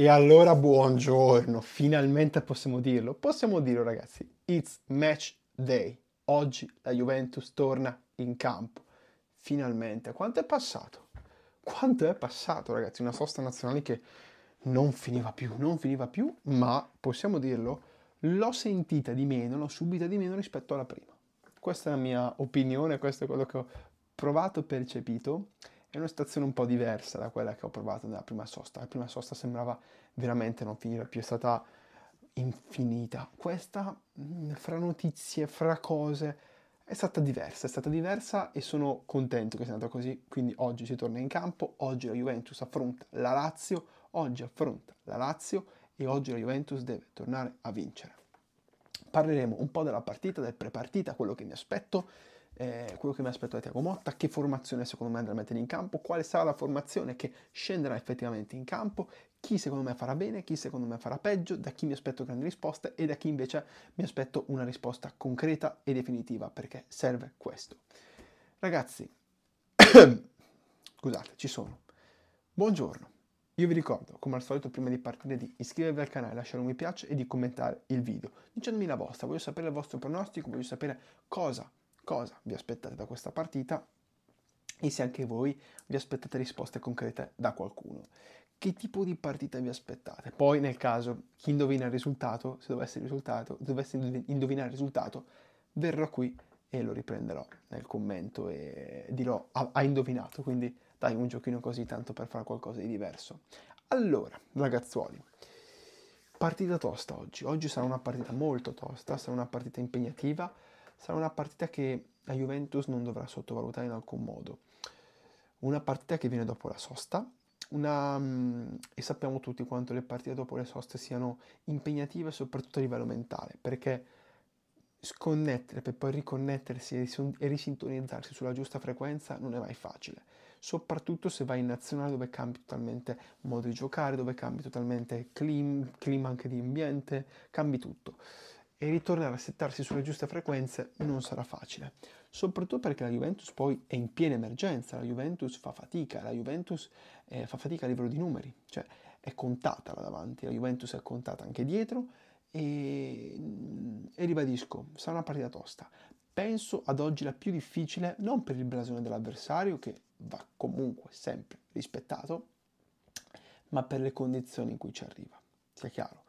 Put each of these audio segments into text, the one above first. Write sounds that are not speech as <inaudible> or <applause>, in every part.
E allora buongiorno, finalmente possiamo dirlo. Possiamo dirlo ragazzi, it's match day. Oggi la Juventus torna in campo. Finalmente, quanto è passato? Quanto è passato ragazzi? Una sosta nazionale che non finiva più, non finiva più, ma possiamo dirlo, l'ho sentita di meno, l'ho subita di meno rispetto alla prima. Questa è la mia opinione, questo è quello che ho provato, percepito è una situazione un po' diversa da quella che ho provato nella prima sosta. La prima sosta sembrava veramente non finire più, è stata infinita. Questa, mm, fra notizie, fra cose, è stata diversa, è stata diversa e sono contento che sia andata così. Quindi oggi si torna in campo, oggi la Juventus affronta la Lazio, oggi affronta la Lazio e oggi la Juventus deve tornare a vincere. Parleremo un po' della partita, del prepartita, quello che mi aspetto eh, quello che mi aspetto da Tiago Motta, che formazione secondo me andrà a mettere in campo, quale sarà la formazione che scenderà effettivamente in campo, chi secondo me farà bene, chi secondo me farà peggio, da chi mi aspetto grandi risposte e da chi invece mi aspetto una risposta concreta e definitiva, perché serve questo. Ragazzi, <coughs> scusate, ci sono. Buongiorno. Io vi ricordo, come al solito, prima di partire, di iscrivervi al canale, lasciare un mi piace e di commentare il video, dicendomi la vostra. Voglio sapere il vostro pronostico, voglio sapere cosa cosa vi aspettate da questa partita e se anche voi vi aspettate risposte concrete da qualcuno. Che tipo di partita vi aspettate? Poi nel caso chi indovina il risultato, se dovesse, il risultato, dovesse indovinare il risultato, verrò qui e lo riprenderò nel commento e dirò ha, ha indovinato, quindi dai un giochino così tanto per fare qualcosa di diverso. Allora, ragazzuoli, partita tosta oggi. Oggi sarà una partita molto tosta, sarà una partita impegnativa sarà una partita che la Juventus non dovrà sottovalutare in alcun modo. Una partita che viene dopo la sosta, una, mm, e sappiamo tutti quanto le partite dopo le soste siano impegnative soprattutto a livello mentale, perché sconnettere per poi riconnettersi e risintonizzarsi sulla giusta frequenza non è mai facile, soprattutto se vai in nazionale dove cambi totalmente modo di giocare, dove cambi totalmente clima, clima anche di ambiente, cambi tutto e ritornare a settarsi sulle giuste frequenze non sarà facile, soprattutto perché la Juventus poi è in piena emergenza, la Juventus fa fatica, la Juventus eh, fa fatica a livello di numeri, cioè è contata là davanti, la Juventus è contata anche dietro e, e ribadisco, sarà una partita tosta. Penso ad oggi la più difficile, non per il blasone dell'avversario, che va comunque sempre rispettato, ma per le condizioni in cui ci arriva, sia chiaro,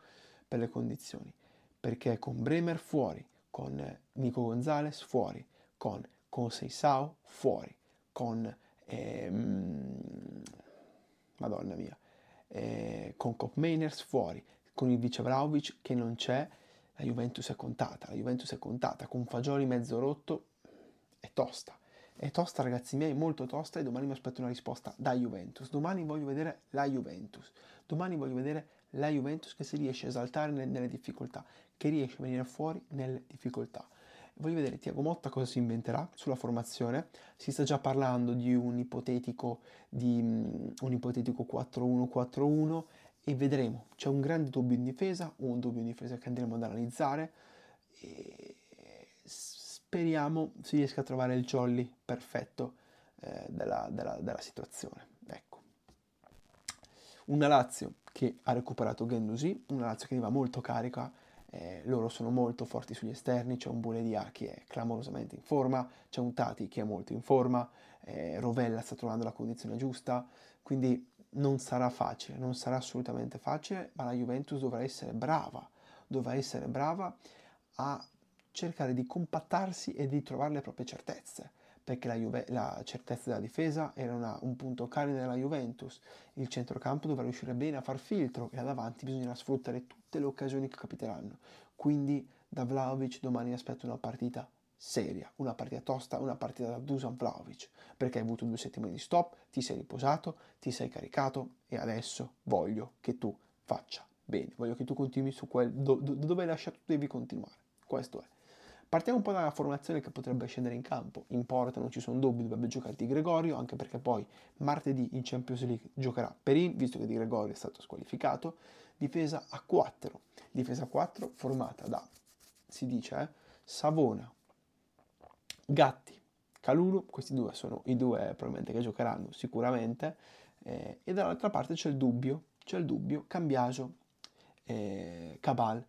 per le condizioni perché con Bremer fuori, con Nico Gonzalez fuori, con Conseil Sao fuori, con... Ehm, Madonna mia, eh, con Cop fuori, con il Vice Vlaovic che non c'è, la Juventus è contata, la Juventus è contata, con Fagioli mezzo rotto è tosta. È tosta ragazzi miei, molto tosta e domani mi aspetto una risposta da Juventus. Domani voglio vedere la Juventus. Domani voglio vedere la Juventus che si riesce a esaltare nelle difficoltà, che riesce a venire fuori nelle difficoltà. Voglio vedere Tiago Motta cosa si inventerà sulla formazione. Si sta già parlando di un ipotetico, di, mm, un ipotetico 4-1-4-1 e vedremo. C'è un grande dubbio in difesa, un dubbio in difesa che andremo ad analizzare e speriamo si riesca a trovare il jolly perfetto eh, della, della, della situazione. Una Lazio che ha recuperato Gendusi, una Lazio che arriva molto carica, eh, loro sono molto forti sugli esterni, c'è un Buledia che è clamorosamente in forma, c'è un Tati che è molto in forma, eh, Rovella sta trovando la condizione giusta, quindi non sarà facile, non sarà assolutamente facile, ma la Juventus dovrà essere brava, dovrà essere brava a cercare di compattarsi e di trovare le proprie certezze che la, Juve, la certezza della difesa era una, un punto carne della Juventus, il centrocampo dovrà riuscire bene a far filtro e là davanti bisognerà sfruttare tutte le occasioni che capiteranno. Quindi da Vlaovic domani aspetto una partita seria, una partita tosta, una partita da Dusan Vlaovic, perché hai avuto due settimane di stop, ti sei riposato, ti sei caricato e adesso voglio che tu faccia bene, voglio che tu continui su quel do, do, dove hai lasciato, devi continuare. Questo è. Partiamo un po' dalla formazione che potrebbe scendere in campo. In porta non ci sono dubbi, dovrebbe giocare Di Gregorio, anche perché poi martedì in Champions League giocherà Perin, visto che Di Gregorio è stato squalificato. Difesa a 4. Difesa a 4 formata da, si dice, eh, Savona, Gatti, Calulu, questi due sono i due probabilmente che giocheranno sicuramente. Eh, e dall'altra parte c'è il dubbio, c'è il dubbio, Cambiaso, eh, Cabal.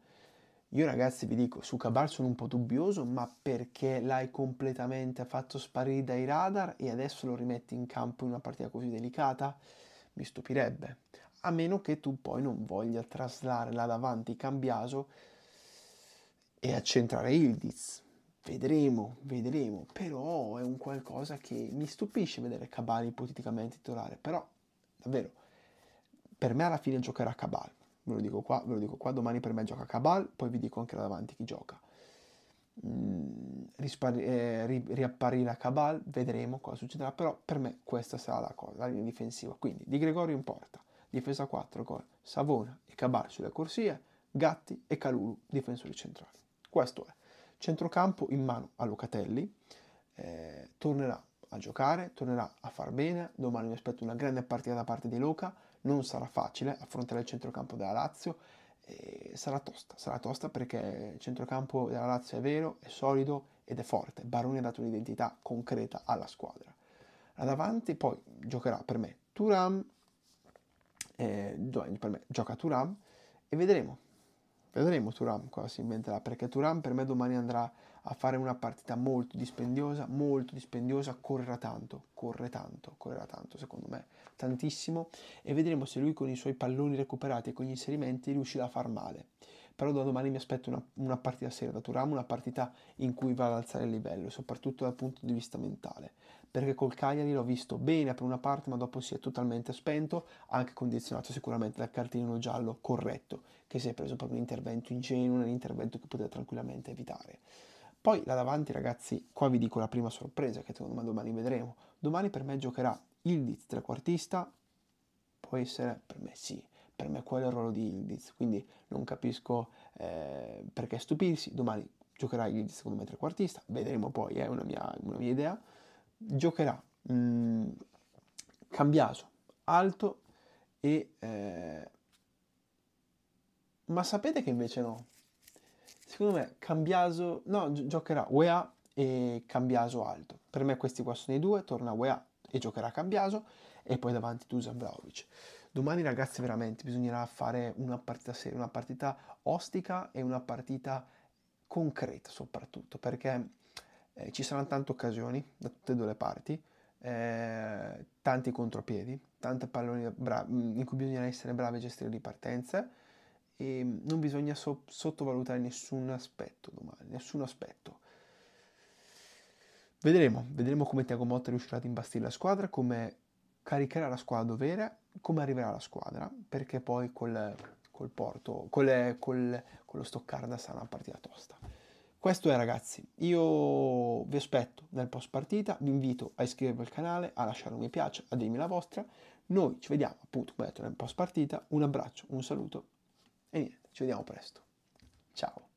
Io ragazzi vi dico, su Cabal sono un po' dubbioso, ma perché l'hai completamente fatto sparire dai radar e adesso lo rimetti in campo in una partita così delicata? Mi stupirebbe. A meno che tu poi non voglia traslare là davanti Cambiaso e accentrare Ildiz. Vedremo, vedremo, però è un qualcosa che mi stupisce vedere Cabal ipoteticamente titolare, però davvero, per me alla fine giocherà Cabal ve lo dico qua, ve lo dico qua, domani per me gioca Cabal, poi vi dico anche là davanti chi gioca. Mm, rispari, eh, ri, riapparirà Cabal, vedremo cosa succederà, però per me questa sarà la cosa, la linea difensiva. Quindi Di Gregorio in porta, difesa 4 con Savona e Cabal sulle corsie, Gatti e Calulu difensori centrali. Questo è. Centrocampo in mano a Locatelli, eh, tornerà a giocare, tornerà a far bene, domani mi aspetto una grande partita da parte di Loca, non sarà facile affrontare il centrocampo della Lazio, sarà tosta, sarà tosta perché il centrocampo della Lazio è vero, è solido ed è forte. Baroni ha dato un'identità concreta alla squadra. Là davanti poi giocherà per me Turam, eh, per me gioca Turam e vedremo, Vedremo Turam cosa si inventerà, perché Turam per me domani andrà a fare una partita molto dispendiosa, molto dispendiosa, correrà tanto, corre tanto, correrà tanto secondo me, tantissimo, e vedremo se lui con i suoi palloni recuperati e con gli inserimenti riuscirà a far male. Però da domani mi aspetto una, una partita seria da Turam, una partita in cui va ad alzare il livello, soprattutto dal punto di vista mentale perché col Cagliari l'ho visto bene per una parte ma dopo si è totalmente spento, anche condizionato sicuramente dal cartellino giallo corretto che si è preso per un intervento ingenuo, un intervento che poteva tranquillamente evitare. Poi là davanti ragazzi, qua vi dico la prima sorpresa che secondo me domani vedremo. Domani per me giocherà Ildiz trequartista, può essere per me sì, per me quello è il ruolo di Ildiz, quindi non capisco eh, perché stupirsi, domani giocherà Ildiz secondo me trequartista, vedremo poi, è eh, una, una mia idea giocherà mh, mm, cambiato, alto e... Eh, ma sapete che invece no? Secondo me Cambiaso, no, giocherà UEA e Cambiaso alto. Per me questi qua sono i due, torna UEA e giocherà Cambiaso e poi davanti Dusan Vlaovic. Domani ragazzi veramente bisognerà fare una partita seria, una partita ostica e una partita concreta soprattutto perché eh, ci saranno tante occasioni da tutte e due le parti, eh, tanti contropiedi, tante palloni bra- mm, in cui bisogna essere bravi a gestire le e mm, non bisogna so- sottovalutare nessun aspetto domani, nessun aspetto. Vedremo, vedremo come Tiago Motta riuscirà ad imbastire la squadra, come caricherà la squadra a dovere, come arriverà la squadra, perché poi col, col Porto, col, col, con lo Stoccarda sarà una partita tosta. Questo è ragazzi, io vi aspetto nel post partita, vi invito a iscrivervi al canale, a lasciare un mi piace, a dirmi la vostra. Noi ci vediamo appunto, come detto, nel post partita. Un abbraccio, un saluto e niente, ci vediamo presto. Ciao!